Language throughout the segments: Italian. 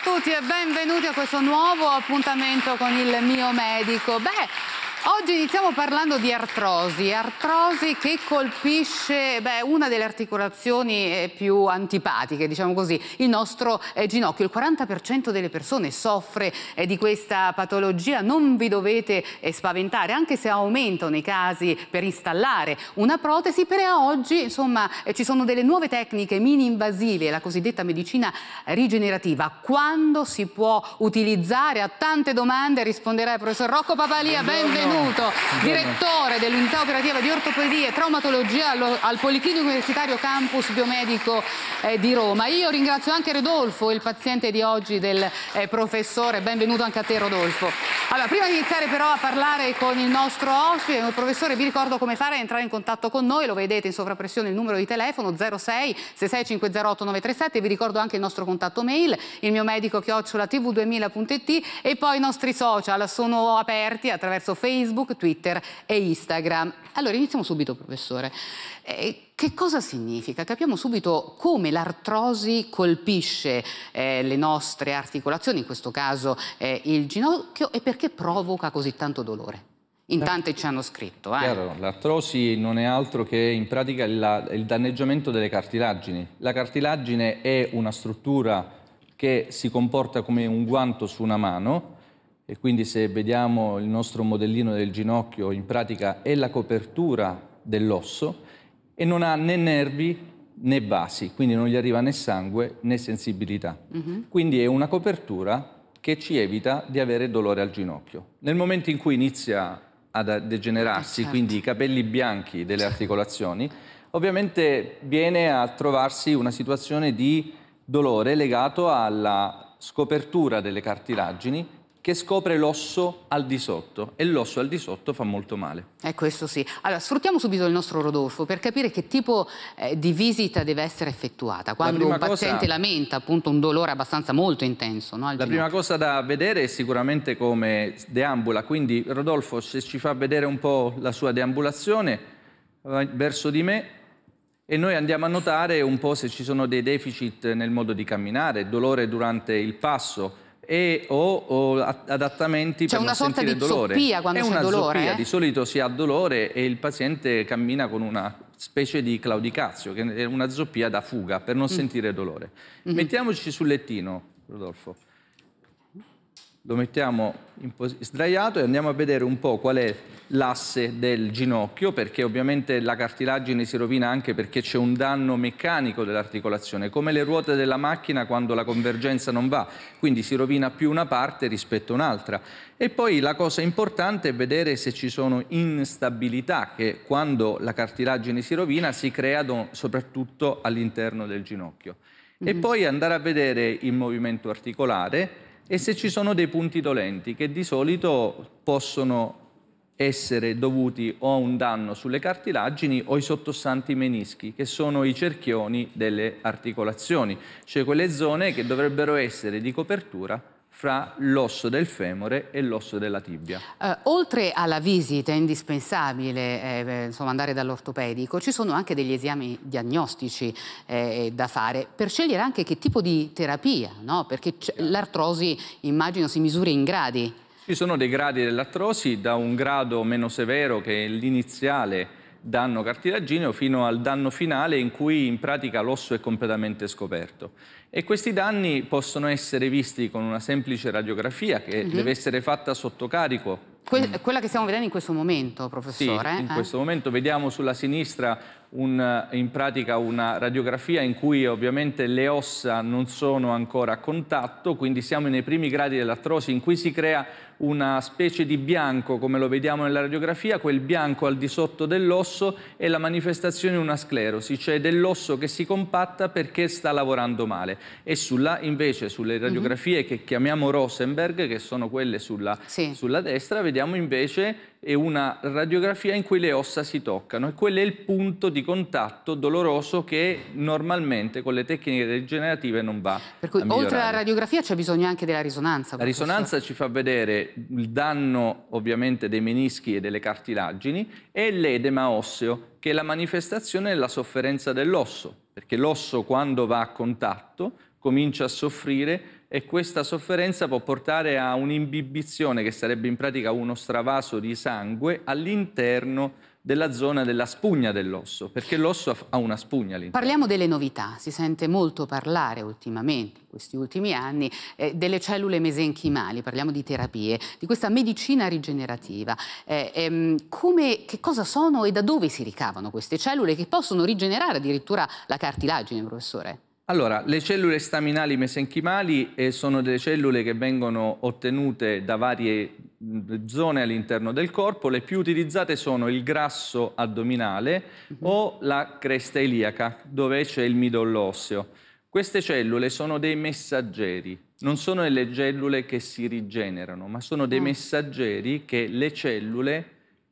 a tutti e benvenuti a questo nuovo appuntamento con il mio medico. Beh, Oggi iniziamo parlando di artrosi, artrosi che colpisce beh, una delle articolazioni eh, più antipatiche, diciamo così, il nostro eh, ginocchio. Il 40% delle persone soffre eh, di questa patologia, non vi dovete eh, spaventare, anche se aumentano i casi per installare una protesi, però oggi insomma, eh, ci sono delle nuove tecniche mini-invasive, la cosiddetta medicina rigenerativa. Quando si può utilizzare? A tante domande risponderà il professor Rocco Papalia, benvenuto benvenuto, direttore dell'unità operativa di ortopedia e traumatologia allo, al Policlinico Universitario Campus Biomedico eh, di Roma. Io ringrazio anche Rodolfo, il paziente di oggi del eh, professore, benvenuto anche a te Rodolfo. Allora, prima di iniziare però a parlare con il nostro ospite, il professore vi ricordo come fare a entrare in contatto con noi, lo vedete in sovrappressione il numero di telefono 06 6650 937, vi ricordo anche il nostro contatto mail, il mio medico chiocciola tv2000.it e poi i nostri social sono aperti attraverso Facebook, Facebook, Twitter e Instagram. Allora iniziamo subito, professore. Eh, che cosa significa? Capiamo subito come l'artrosi colpisce eh, le nostre articolazioni, in questo caso eh, il ginocchio, e perché provoca così tanto dolore. In tante ci hanno scritto. Eh. l'artrosi non è altro che in pratica il, il danneggiamento delle cartilagini. La cartilagine è una struttura che si comporta come un guanto su una mano, e quindi se vediamo il nostro modellino del ginocchio, in pratica è la copertura dell'osso e non ha né nervi né basi, quindi non gli arriva né sangue né sensibilità. Uh mhm. -huh. Quindi è una copertura che ci evita di avere dolore al ginocchio. Nel momento in cui inizia a degenerarsi, eh, certo. quindi i capelli bianchi delle articolazioni, ovviamente viene a trovarsi una situazione di dolore legato alla scopertura delle cartilagini che scopre l'osso al di sotto e l'osso al di sotto fa molto male. È eh, questo sì. Allora, sfruttiamo subito il nostro Rodolfo per capire che tipo eh, di visita deve essere effettuata quando un paziente cosa... lamenta appunto un dolore abbastanza molto intenso. No, la ginocchio. prima cosa da vedere è sicuramente come deambula, quindi Rodolfo se ci fa vedere un po' la sua deambulazione verso di me e noi andiamo a notare un po' se ci sono dei deficit nel modo di camminare, dolore durante il passo, e o, o adattamenti C'è per non sentire dolore. C'è una sorta di zoppia quando È una dolore. Zoppia. Eh? Di solito si ha dolore e il paziente cammina con una specie di claudicazio, che è una zoppia da fuga per non mm. sentire dolore. Mm -hmm. Mettiamoci sul lettino, Rodolfo lo mettiamo sdraiato e andiamo a vedere un po' qual è l'asse del ginocchio, perché ovviamente la cartilagine si rovina anche perché c'è un danno meccanico dell'articolazione, come le ruote della macchina quando la convergenza non va, quindi si rovina più una parte rispetto a un'altra. E poi la cosa importante è vedere se ci sono instabilità che quando la cartilagine si rovina si creano soprattutto all'interno del ginocchio. Mm -hmm. E mm-hmm. poi andare a vedere il movimento articolare, e se ci sono dei punti dolenti che di solito possono essere dovuti o a un danno sulle cartilagini o ai sottostanti menischi, che sono i cerchioni delle articolazioni, cioè quelle zone che dovrebbero essere di copertura fra l'osso del femore e l'osso della tibia. Eh, oltre alla visita, indispensabile eh, eh, insomma, andare dall'ortopedico, ci sono anche degli esami diagnostici eh, da fare per scegliere anche che tipo di terapia, no? perché l'artrosi immagino si misuri in gradi. Ci sono dei gradi dell'artrosi, da un grado meno severo che è l'iniziale danno cartilagineo fino al danno finale in cui in pratica l'osso è completamente scoperto. E questi danni possono essere visti con una semplice radiografia che mm -hmm. deve essere fatta sotto carico. Que mm. quella che stiamo vedendo in questo momento, professore. Sì, in eh? questo momento vediamo sulla sinistra un, in pratica una radiografia in cui ovviamente le ossa non sono ancora a contatto, quindi siamo nei primi gradi dell'artrosi in cui si crea una specie di bianco, come lo vediamo nella radiografia, quel bianco al di sotto dell'osso è la manifestazione di una sclerosi, cioè dell'osso che si compatta perché sta lavorando male e sulla, invece sulle mhm. radiografie mm -hmm. che chiamiamo Rosenberg, che sono quelle sulla, sì. sulla destra, vediamo invece eh, una radiografia in cui le ossa si toccano e quello è il punto di contatto doloroso che normalmente con le tecniche regenerative non va. Per cui oltre alla radiografia c'è bisogno anche della risonanza. La risonanza ci fa vedere il danno ovviamente dei menischi e delle cartilagini e l'edema osseo che è la manifestazione della sofferenza dell'osso perché l'osso quando va a contatto comincia a soffrire e questa sofferenza può portare a un'imbibizione che sarebbe in pratica uno stravaso di sangue all'interno della zona della spugna dell'osso, perché l'osso ha una spugna lì. Parliamo delle novità, si sente molto parlare ultimamente, in questi ultimi anni, eh, delle cellule mesenchimali, parliamo di terapie, di questa medicina rigenerativa. Eh, ehm, come, che cosa sono e da dove si ricavano queste cellule che possono rigenerare addirittura la cartilagine, professore? Allora, le cellule staminali mesenchimali eh, sono delle cellule che vengono ottenute da varie zone all'interno del corpo. Le più utilizzate sono il grasso addominale mhm. o la cresta iliaca, dove c'è il midollo osseo. Queste cellule sono dei messaggeri, non sono delle cellule che si rigenerano, ma sono dei mm. messaggeri che le cellule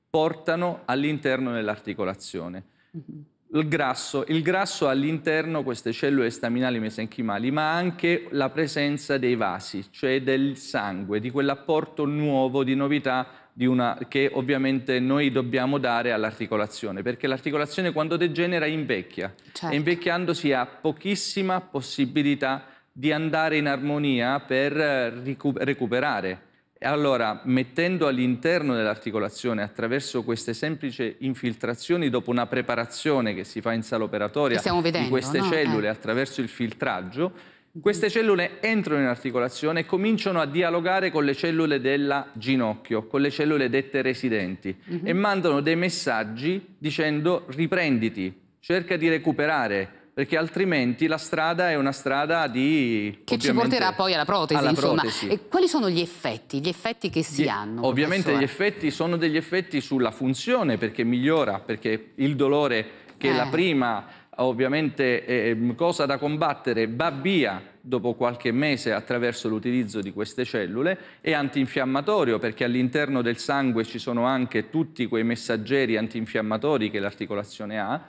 portano all'interno dell'articolazione. Mhm il grasso, il grasso all'interno, queste cellule staminali mesenchimali, ma anche la presenza dei vasi, cioè del sangue, di quell'apporto nuovo, di novità di una, che ovviamente noi dobbiamo dare all'articolazione, perché l'articolazione quando degenera invecchia certo. e invecchiandosi ha pochissima possibilità di andare in armonia per recuperare allora, mettendo all'interno dell'articolazione, attraverso queste semplici infiltrazioni, dopo una preparazione che si fa in sala operatoria vedendo, di queste no? cellule, eh. attraverso il filtraggio, queste cellule entrano in articolazione e cominciano a dialogare con le cellule del ginocchio, con le cellule dette residenti, uh mhm. -huh. e mandano dei messaggi dicendo riprenditi, cerca di recuperare, perché altrimenti la strada è una strada di... Che ci porterà poi alla protesi, alla insomma. Protesi. E quali sono gli effetti, gli effetti che si gli, hanno? Ovviamente professore? gli effetti sono degli effetti sulla funzione, perché migliora, perché il dolore che eh. la prima ovviamente eh, cosa da combattere va via dopo qualche mese attraverso l'utilizzo di queste cellule, è antinfiammatorio perché all'interno del sangue ci sono anche tutti quei messaggeri antinfiammatori che l'articolazione ha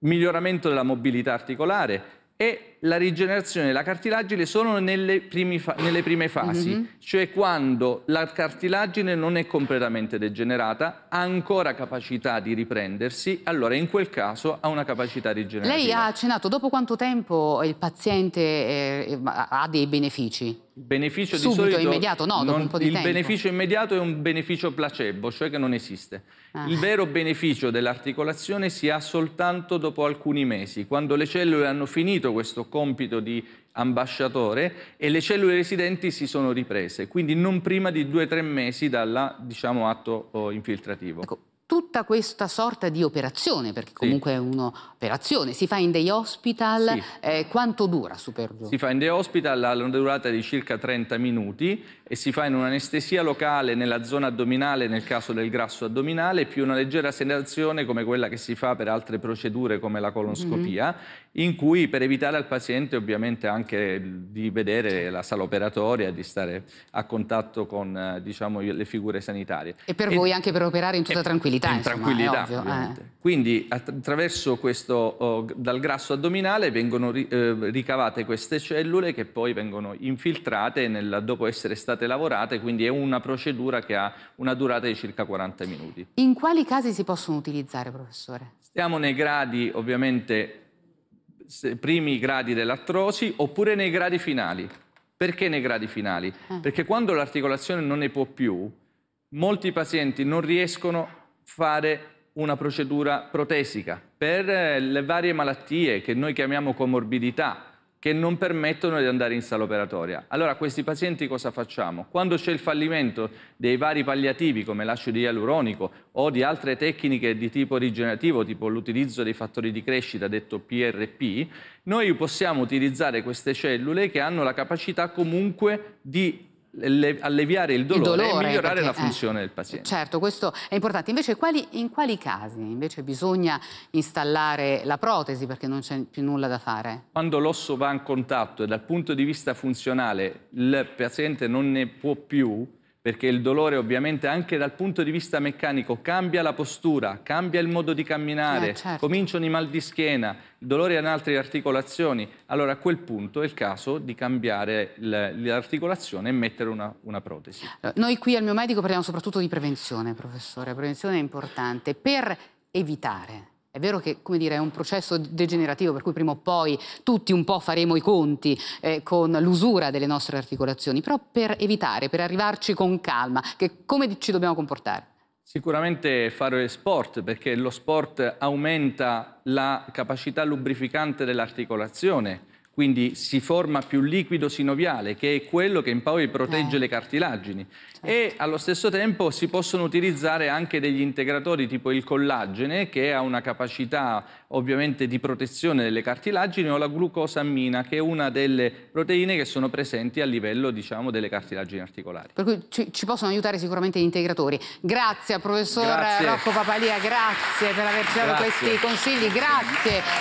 miglioramento della mobilità articolare e la rigenerazione della cartilagine sono nelle, nelle prime fasi, mm -hmm. cioè quando la cartilagine non è completamente degenerata, ha ancora capacità di riprendersi, allora in quel caso ha una capacità rigenerativa. Lei ha accennato, dopo quanto tempo il paziente eh, eh ha dei benefici? beneficio Subito, di solito... immediato, no, non, Il tempo. beneficio immediato è un beneficio placebo, cioè che non esiste. Ah. Il vero beneficio dell'articolazione si ha soltanto dopo alcuni mesi, quando le cellule hanno finito questo compito di ambasciatore e le cellule residenti si sono riprese, quindi non prima di due o tre mesi dall'atto diciamo, oh, infiltrativo. Ecco tutta questa sorta di operazione, perché comunque sì. è un'operazione, si fa in dei hospital, sì. eh, quanto dura Supergio? Si fa in dei hospital, ha una durata di circa 30 minuti e si fa in un'anestesia locale nella zona addominale nel caso del grasso addominale, più una leggera sedazione come quella che si fa per altre procedure come la colonscopia, mm -hmm. in cui per evitare al paziente ovviamente anche di vedere la sala operatoria, di stare a contatto con eh, diciamo, le figure sanitarie. E per e... voi anche per operare in tutta e... tranquillità? tranquillità. In insomma, Ovvio, eh. Quindi attraverso questo, oh, dal grasso addominale vengono eh, ricavate queste cellule che poi vengono infiltrate nel, dopo essere state lavorate, quindi è una procedura che ha una durata di circa 40 minuti. In quali casi si possono utilizzare, professore? Stiamo nei gradi ovviamente primi gradi dell'artrosi oppure nei gradi finali. Perché nei gradi finali? Eh. Perché quando l'articolazione non ne può più, molti pazienti non riescono fare una procedura protesica per eh, le varie malattie che noi chiamiamo comorbidità che non permettono di andare in sala operatoria. Allora questi pazienti cosa facciamo? Quando c'è il fallimento dei vari palliativi come l'acido ialuronico o di altre tecniche di tipo rigenerativo, tipo l'utilizzo dei fattori di crescita, detto PRP, noi possiamo utilizzare queste cellule che hanno la capacità comunque di alleviare il dolore, il dolore e migliorare perché, la eh, funzione eh, del paziente. Certo, questo è importante. Invece quali, in quali casi invece bisogna installare la protesi perché non c'è più nulla da fare? Quando l'osso va in contatto e dal punto di vista funzionale il paziente non ne può più, perché il dolore ovviamente anche dal punto di vista meccanico cambia la postura, cambia il modo di camminare, eh, certo. cominciano i mal di schiena, il dolore in altre articolazioni, allora a quel punto è il caso di cambiare l'articolazione e mettere una, una protesi. Eh, noi qui al mio medico parliamo soprattutto di prevenzione, professore, la prevenzione è importante per evitare è vero che dire, è un processo degenerativo, per cui prima o poi tutti un po' faremo i conti eh, con l'usura delle nostre articolazioni, però per evitare, per arrivarci con calma, che come ci dobbiamo comportare? Sicuramente fare sport, perché lo sport aumenta la capacità lubrificante dell'articolazione, quindi si forma più liquido sinoviale, che è quello che in poi protegge eh. le cartilagini. Certo. E allo stesso tempo si possono utilizzare anche degli integratori tipo il collagene, che ha una capacità ovviamente di protezione delle cartilagini, o la glucosammina, che è una delle proteine che sono presenti a livello diciamo, delle cartilagini articolari. Per cui ci, ci possono aiutare sicuramente gli integratori. Grazie al professor grazie. Rocco Papalia, grazie per averci dato questi consigli, grazie.